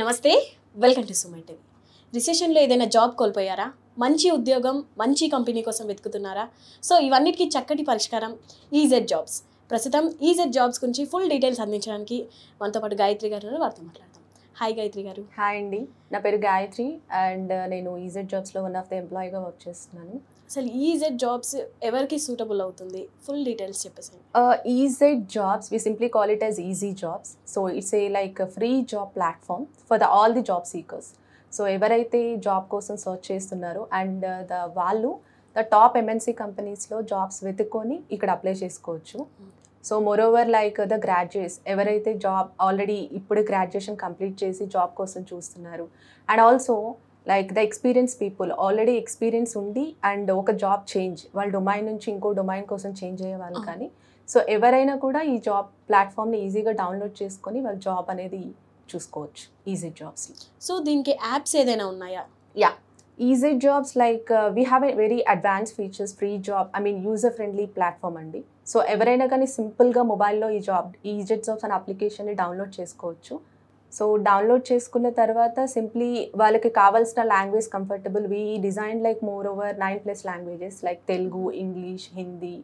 నమస్తే welcome to సుమై TV రిసెషన్లో ఏదైనా జాబ్ కోల్పోయారా మంచి ఉద్యోగం మంచి కంపెనీ కోసం వెతుకుతున్నారా సో ఇవన్నిటికీ చక్కటి పరిష్కారం ఈజెడ్ జాబ్స్ ప్రస్తుతం ఈజెడ్ జాబ్స్ గురించి ఫుల్ డీటెయిల్స్ అందించడానికి మనతో పాటు గాయత్రి గారు వారితో మాట్లాడతాం హాయ్ గాయత్రి గారు హాయ్ అండి నా పేరు గాయత్రి అండ్ నేను ఈజెడ్ జాబ్స్లో వన్ ఆఫ్ ద ఎంప్లాయీగా వర్క్ చేస్తున్నాను అసలు ఈజెడ్ జాబ్స్ ఎవరికి సూటబుల్ అవుతుంది ఫుల్ డీటెయిల్స్ చెప్పేసి EZ Jobs we simply call it as easy jobs so it's a like free job platform for the all the job seekers so ఎవరైతే job కోసం search చేస్తున్నారో and the uh, వాళ్ళు the top MNC కంపెనీస్లో jobs వెతుక్కొని ఇక్కడ apply చేసుకోవచ్చు so over like the graduates ఎవరైతే job already ఇప్పుడు గ్రాడ్యుయేషన్ కంప్లీట్ చేసి జాబ్ కోసం చూస్తున్నారు and also like the experience people already experience ఉంది అండ్ ఒక జాబ్ చేంజ్ వాళ్ళ డొమైన్ నుంచి ఇంకో డొమైన్ కోసం చేంజ్ అయ్యేవాళ్ళు uh-huh. కానీ సో ఎవరైనా కూడా ఈ జాబ్ ప్లాట్ఫామ్ని ఈజీగా డౌన్లోడ్ చేసుకొని వాళ్ళ జాబ్ అనేది చూసుకోవచ్చు ఈజీ జాబ్స్ సో దీనికి యాప్స్ ఏదైనా ఉన్నాయా yeah easy jobs like we have a very advance features free job I mean user friendly platform అండి సో ఎవరైనా కానీ సింపుల్గా మొబైల్లో ఈ జాబ్ ఈజెడ్ జాబ్స్ అనే అప్లికేషన్ని డౌన్లోడ్ చేసుకోవచ్చు సో డౌన్లోడ్ చేసుకున్న తర్వాత సింప్లీ వాళ్ళకి కావాల్సిన language comfortable we design like more over nine plus languages like Telugu English Hindi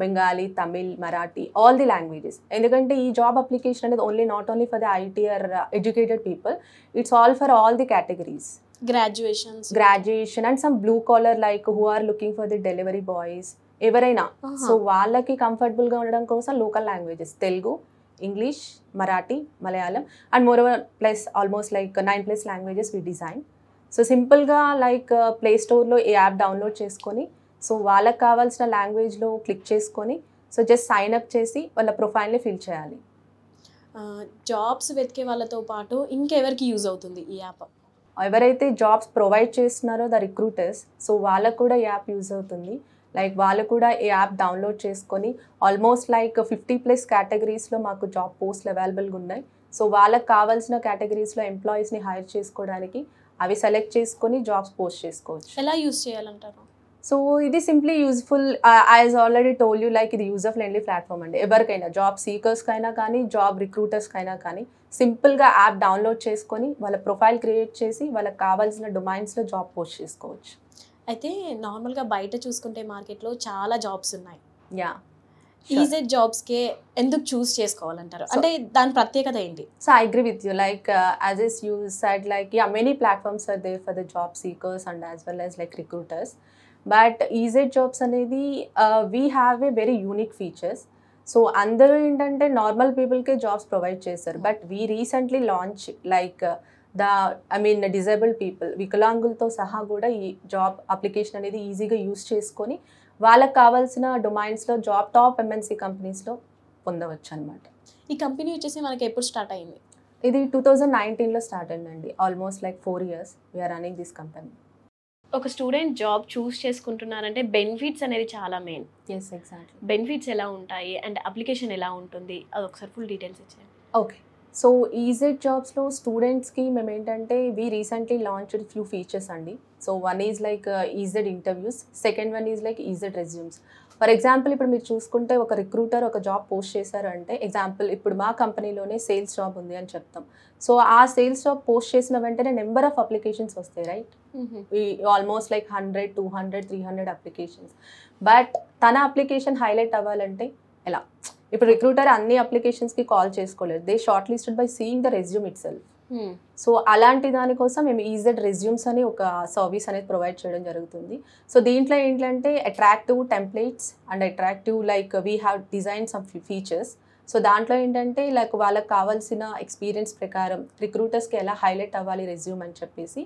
Bengali Tamil Marathi all the languages ఎందుకంటే ఈ జాబ్ అప్లికేషన్ అనేది only not only for the ITR educated people it's all for all the categories graduation graduation and some blue collar like who are looking for the delivery boys ఎవరైనా so uh-huh. వాళ్ళకి కంఫర్టబుల్గా ఉండడం కోసం local languages Telugu English Marathi Malayalam and moreover, plus almost like nine plus languages we design so సింపుల్గా like play స్టోర్లో a app download చేసుకొని so వాళ్ళకి కావాల్సిన లాంగ్వేజ్లో క్లిక్ చేసుకొని సో జస్ట్ సైన్ అప్ చేసి వాళ్ళ ప్రొఫైల్ని ఫిల్ చేయాలి జాబ్స్ వెతికే వాళ్ళతో పాటు ఇంకెవరికి యూజ్ అవుతుంది ఈ యాప్ ఎవరైతే జాబ్స్ ప్రొవైడ్ చేస్తున్నారో ద రిక్రూటర్స్ సో వాళ్ళకు కూడా యాప్ యూజ్ అవుతుంది లైక్ వాళ్ళు కూడా ఈ యాప్ డౌన్లోడ్ చేసుకొని ఆల్మోస్ట్ లైక్ ఫిఫ్టీ ప్లస్ కేటగిరీస్లో మాకు జాబ్ పోస్ట్లు అవైలబుల్గా ఉన్నాయి సో వాళ్ళకి కావాల్సిన కేటగిరీస్లో ఎంప్లాయీస్ని హైర్ చేసుకోవడానికి అవి సెలెక్ట్ చేసుకొని జాబ్స్ పోస్ట్ చేసుకోవచ్చు ఎలా యూజ్ చేయాలంటారు సో ఇది simply useful as already told you like ఇది యూజర్ ఫ్రెండ్లీ ప్లాట్ఫామ్ అండి ఎవరికైనా జాబ్ అయినా కానీ జాబ్ అయినా కానీ సింపుల్గా యాప్ డౌన్లోడ్ చేసుకొని వాళ్ళ ప్రొఫైల్ క్రియేట్ చేసి వాళ్ళకి కావాల్సిన డొమైన్స్లో జాబ్ పోస్ట్ చేసుకోవచ్చు అయితే నార్మల్గా బయట చూసుకుంటే మార్కెట్లో చాలా జాబ్స్ ఉన్నాయి యా ఈజెడ్ జాబ్స్కే ఎందుకు చూస్ చేసుకోవాలంటారు అంటే దాని ప్రత్యేకత ఏంటి so I agree with you like as is you side like yeah many platforms are there for the job seekers and as well as like recruiters but EZ jobs అనేది we have a very unique features so అందరూ ఏంటంటే normal పీపుల్కే jobs provide చేస్తారు but we recently launch like the I mean disable people వికలాంగులతో సహా కూడా ఈ job application అనేది ఈజీగా యూజ్ చేసుకొని వాళ్ళకి కావాల్సిన డొమైన్స్లో జాబ్ టాప్ ఎంఎన్సీ కంపెనీస్లో పొందవచ్చు అనమాట ఈ కంపెనీ వచ్చేసి మనకి ఎప్పుడు స్టార్ట్ అయింది ఇది టూ థౌజండ్ నైన్టీన్లో స్టార్ట్ అయిందండి almost like four years we're running this company ఒక స్టూడెంట్ జాబ్ చూస్ చేసుకుంటున్నారంటే బెనిఫిట్స్ అనేది చాలా మెయిన్ ఎస్ ఎగ్జాక్ట్లీ బెనిఫిట్స్ ఎలా ఉంటాయి అండ్ అప్లికేషన్ ఎలా ఉంటుంది అది ఒకసారి ఫుల్ డీటెయిల్స్ ఇచ్చేయండి ఓకే సో ఈజెడ్ జాబ్స్లో స్టూడెంట్స్కి మేము ఏంటంటే we recently launched few features అండి so one is like EZ interviews second one is like EZ resumes for example ఇప్పుడు మీరు చూసుకుంటే ఒక రిక్రూటర్ ఒక జాబ్ పోస్ట్ చేశారు అంటే ఎగ్జాంపుల్ ఇప్పుడు మా కంపెనీలోనే సేల్స్ జాబ్ ఉంది అని చెప్తాం సో ఆ సేల్స్ జాబ్ పోస్ట్ చేసిన వెంటనే నెంబర్ ఆఫ్ అప్లికేషన్స్ వస్తాయి right almost like hundred two hundred three hundred applications but తన అప్లికేషన్ హైలైట్ అవ్వాలంటే ఎలా ఇప్పుడు రిక్రూటర్ అన్ని అప్లికేషన్స్ కి కాల్ చేసుకోలేదు they shortlisted by seeing the resume itself so అలాంటి దానికోసం మేము ఈజెడ్ e రెజ్యూమ్స్ అని ఒక సర్వీస్ అనేది ప్రొవైడ్ చేయడం జరుగుతుంది సో దీంట్లో ఏంటంటే attractive templates and attractive like we have design some features so దాంట్లో ఏంటంటే లైక్ వాళ్ళకి కావాల్సిన ఎక్స్పీరియన్స్ ప్రకారం రిక్రూటర్స్కి ఎలా హైలైట్ అవ్వాలి రెజ్యూమ్ అని చెప్పేసి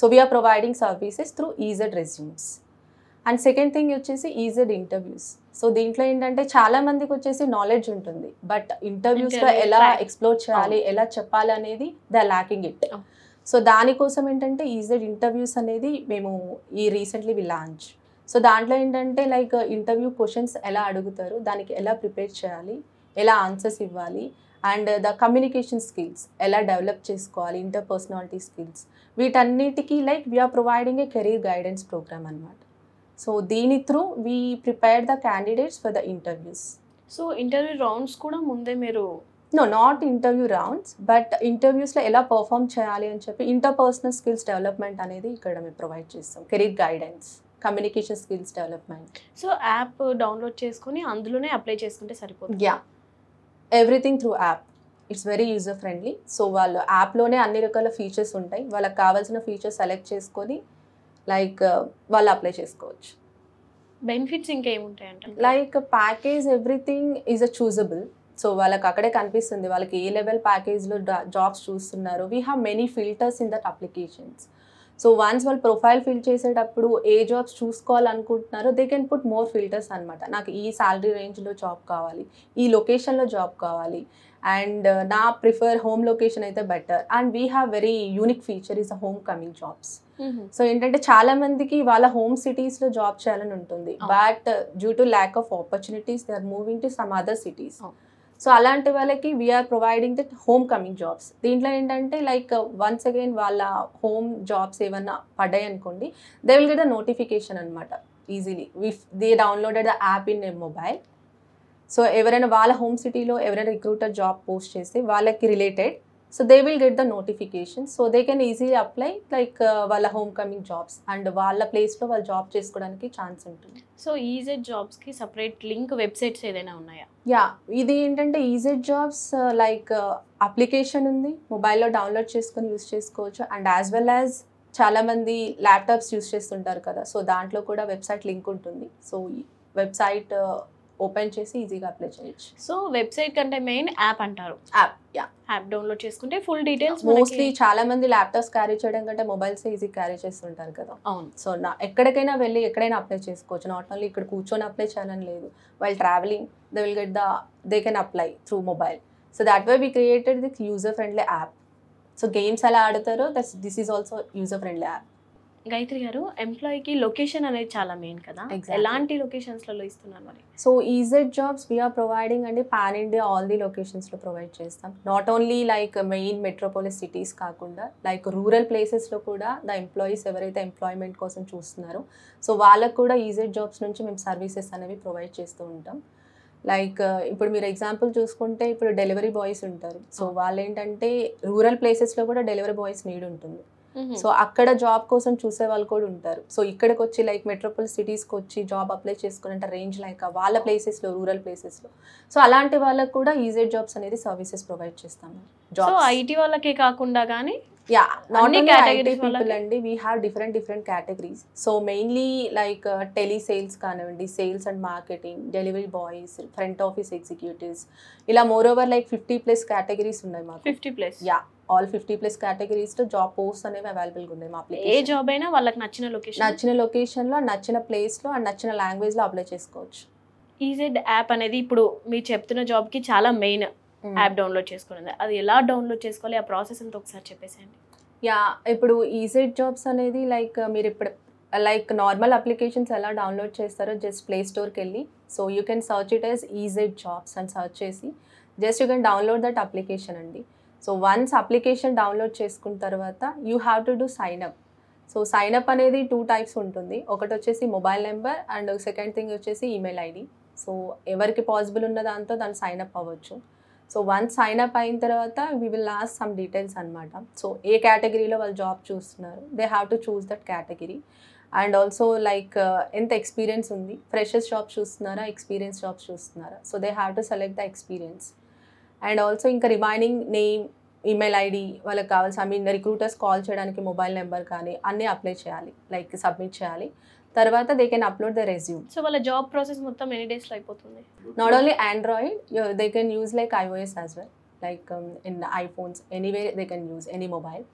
so we're providing services through EZ resumes and second thing వచ్చేసి ఈజెడ్ ఇంటర్వ్యూస్ సో దీంట్లో ఏంటంటే చాలా మందికి వచ్చేసి నాలెడ్జ్ ఉంటుంది బట్ ఇంటర్వ్యూస్ లో ఎలా ఎక్స్ప్లోర్ చేయాలి ఎలా చెప్పాలి అనేది ద లాకింగ్ ఇట్ సో దానికోసం ఏంటంటే ఈజెడ్ e ఇంటర్వ్యూస్ అనేది మేము ఈ రీసెంట్లీ వి లాంచ్ సో దాంట్లో ఏంటంటే లైక్ ఇంటర్వ్యూ క్వశ్చన్స్ ఎలా అడుగుతారు దానికి ఎలా ప్రిపేర్ చేయాలి ఎలా ఆన్సర్స్ ఇవ్వాలి అండ్ ద కమ్యూనికేషన్ స్కిల్స్ ఎలా డెవలప్ చేసుకోవాలి ఇంటర్ పర్సనాలిటీ స్కిల్స్ వీటన్నిటికీ like we're providing a career guidance program అనమాట సో దీని through we prepare the candidates for the interviews so interview rounds కూడా ముందే మీరు no not interview rounds but ఇంటర్వ్యూస్లో ఎలా పర్ఫామ్ చేయాలి అని చెప్పి ఇంటర్ పర్సనల్ స్కిల్స్ డెవలప్మెంట్ అనేది ఇక్కడ మేము ప్రొవైడ్ చేస్తాం career guidance communication skills development so app download చేసుకుని అందులోనే అప్లై చేసుకుంటే సరిపోతుంది yeah everything through app it's very user friendly so వాళ్ళు యాప్లోనే అన్ని రకాల ఫీచర్స్ ఉంటాయి వాళ్ళకి కావాల్సిన ఫీచర్స్ సెలెక్ట్ చేసుకొని లైక్ uh, వాళ్ళు అప్లై చేసుకోవచ్చు బెనిఫిట్స్ ఇంకేముంటాయంటే like package everything is a choosable so వాళ్ళకి అక్కడే కనిపిస్తుంది వాళ్ళకి ఏ లెవెల్ ప్యాకేజ్లో జాబ్స్ చూస్తున్నారు we have many filters in that applications so once వాళ్ళు ప్రొఫైల్ ఫిల్ చేసేటప్పుడు ఏ జాబ్స్ చూసుకోవాలనుకుంటున్నారో they can put more filters అనమాట నాకు ఈ శాలరీ రేంజ్లో జాబ్ కావాలి ఈ లొకేషన్లో జాబ్ కావాలి అండ్ uh, నా ప్రిఫర్ హోమ్ లొకేషన్ అయితే better and we have very unique feature is a home coming jobs so ఏంటంటే చాలా మందికి వాళ్ళ హోమ్ సిటీస్ లో జాబ్ చేయాలని ఉంటుంది but due to lack of opportunities they are moving to some other cities so అలాంటి వాళ్ళకి we're providing the home coming jobs దీంట్లో ఏంటంటే లైక్ వన్స్ అగైన్ వాళ్ళ హోమ్ జాబ్స్ ఏమన్నా పడ్డాయి అనుకోండి they will get a notification అనమాట easily with they downloaded the app in a mobile so ఎవరైనా వాళ్ళ హోమ్ సిటీలో ఎవరైనా రిక్రూటర్ జాబ్ పోస్ట్ చేస్తే వాళ్ళకి related so they will get the notification so they can easily apply like వాళ్ళ home coming jobs and వాళ్ళ ప్లేస్లో వాళ్ళు జాబ్ చేసుకోవడానికి ఛాన్స్ ఉంటుంది సో ఈజెడ్ జాబ్స్కి సపరేట్ లింక్ వెబ్సైట్స్ ఏదైనా ఉన్నాయా యా ఇది ఏంటంటే ఈజెడ్ జాబ్స్ లైక్ అప్లికేషన్ ఉంది మొబైల్లో డౌన్లోడ్ చేసుకొని యూస్ చేసుకోవచ్చు అండ్ యాజ్ వెల్ యాజ్ చాలామంది ల్యాప్టాప్స్ యూస్ చేస్తుంటారు కదా సో దాంట్లో కూడా వెబ్సైట్ లింక్ ఉంటుంది సో వెబ్సైట్ ఓపెన్ చేసి ఈజీగా అప్లై చేయొచ్చు సో వెబ్సైట్ కంటే మెయిన్ యాప్ అంటారు యాప్ యా యాప్ డౌన్లోడ్ చేసుకుంటే ఫుల్ డీటెయిల్స్ మోస్ట్లీ చాలా మంది ల్యాప్టాప్స్ క్యారీ చేయడం కంటే మొబైల్స్ ఈజీ క్యారీ చేస్తుంటారు కదా అవును సో నా ఎక్కడికైనా వెళ్ళి ఎక్కడైనా అప్లై చేసుకోవచ్చు నాట్ ఓన్లీ ఇక్కడ కూర్చొని అప్లై చేయాలని లేదు while traveling they will get the they can apply through mobile so that why we created this user friendly app so games ఎలా ఆడతారో thus this is also user friendly app Gayatri గారు ఎంప్లాయీకి location అనేది చాలా main కదా ఎలాంటి లొకేషన్స్లలో ఇస్తున్నారు మరి so EZ jobs we're providing అండి పాన్ ఇండియా ఆల్ ది లొకేషన్స్లో ప్రొవైడ్ చేస్తాం not only like main metropolis cities కాకుండా లైక్ రూరల్ ప్లేసెస్లో కూడా ద ఎంప్లాయీస్ ఎవరైతే ఎంప్లాయ్మెంట్ కోసం చూస్తున్నారో సో వాళ్ళకు కూడా ఈజెడ్ జాబ్స్ నుంచి మేము సర్వీసెస్ అనేవి ప్రొవైడ్ చేస్తూ ఉంటాం లైక్ ఇప్పుడు మీరు ఎగ్జాంపుల్ చూసుకుంటే ఇప్పుడు డెలివరీ బాయ్స్ ఉంటారు సో వాళ్ళు ఏంటంటే రూరల్ ప్లేసెస్లో కూడా డెలివరీ బాయ్స్ నీడ్ ఉంటుంది సో అక్కడ జాబ్ కోసం చూసే వాళ్ళు కూడా ఉంటారు సో ఇక్కడికి వచ్చి లైక్ మెట్రోపాల్ సిటీస్కి వచ్చి జాబ్ అప్లై చేసుకునే రేంజ్ లైక్ వాళ్ళ ప్లేసెస్లో రూరల్ ప్లేసెస్లో సో అలాంటి వాళ్ళకు కూడా ఈజీ జాబ్స్ అనేది సర్వీసెస్ ప్రొవైడ్ చేస్తాము సో ఐటీ వాళ్ళకే కాకుండా కానీ యా నాట్ ఐటీ పీపుల్ అండి we have different different categories so mainly like tele sales కానివ్వండి sales and marketing delivery boys front office executives ఇలా more over like fifty plus categories ఉన్నాయి మాకు fifty plus yeah all fifty plus categories job post అనేవి అవైలబుల్గా ఉన్నాయి మా ఏ job అయినా వాళ్ళకి నచ్చిన లొకేషన్ నచ్చిన లొకేషన్లో నచ్చిన ప్లేస్లో అండ్ నచ్చిన లాంగ్వేజ్లో అప్లై చేసుకోవచ్చు ఈజెడ్ యాప్ అనేది ఇప్పుడు మీరు చెప్తున్న జాబ్కి చాలా మెయిన్ Mm. యాప్ డౌన్లోడ్ చేసుకోవడం అది ఎలా డౌన్లోడ్ చేసుకోవాలి ఆ ప్రాసెస్ అంతా ఒకసారి చెప్పేసేయండి యా ఇప్పుడు ఈజెడ్ జాబ్స్ అనేది లైక్ uh, మీరు ఇప్పుడు uh, లైక్ నార్మల్ అప్లికేషన్స్ ఎలా డౌన్లోడ్ చేస్తారో జస్ట్ ప్లే స్టోర్కి వెళ్ళి so you can search it as EZ jobs అని సర్చ్ చేసి just you can download that application అండి సో వన్స్ అప్లికేషన్ డౌన్లోడ్ చేసుకున్న తర్వాత you have to do sign up so sign up అనేది two types ఉంటుంది ఒకటి వచ్చేసి mobile number and second thing వచ్చేసి ఈమెయిల్ ఐడి సో ఎవరికి పాసిబుల్ ఉన్న దాంతో దాన్ని సైన్ అప్ అవ్వచ్చు సో వన్స్ సైన్ అప్ అయిన తర్వాత we will last some details అనమాట సో ఏ కేటగిరీలో వాళ్ళు జాబ్ చూస్తున్నారు they have to choose that category and also like ఎంత ఎక్స్పీరియన్స్ ఉంది ఫ్రెషర్స్ జాబ్స్ చూస్తున్నారా ఎక్స్పీరియన్స్ జాబ్స్ చూస్తున్నారా so they have to select the experience and also ఇంకా రిమైనింగ్ నేమ్ ఈమెయిల్ ఐడి వాళ్ళకి కావాల్సి ఐ మీన్ రిక్రూటర్స్ కాల్ చేయడానికి mobile number కానీ అన్నీ అప్లై చేయాలి లైక్ సబ్మిట్ చేయాలి తర్వాత they can upload the resume so వాళ్ళ జాబ్ ప్రాసెస్ మొత్తం ఎన్ని డేస్లో అయిపోతుంది not only Android they can use like iOS as well like in iPhones anyway they can use any mobile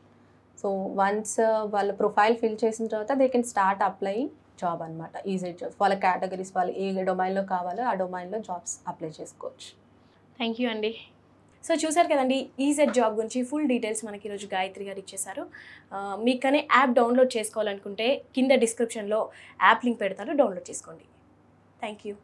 so once వాళ్ళ profile fill చేసిన తర్వాత they can start apply job అనమాట easy jobs వాళ్ళ categories వాళ్ళు ఏ డొమైన్లో కావాలో ఆ డొమైన్లో జాబ్స్ అప్లై చేసుకోవచ్చు థ్యాంక్ యూ అండి సో చూసారు కదండి ఈజెడ్ జాబ్ గురించి ఫుల్ డీటెయిల్స్ మనకి ఈరోజు గాయత్రి గారు ఇచ్చేశారు మీకు కానీ యాప్ డౌన్లోడ్ చేసుకోవాలనుకుంటే కింద డిస్క్రిప్షన్లో యాప్ లింక్ పెడతారు డౌన్లోడ్ చేసుకోండి థ్యాంక్ యూ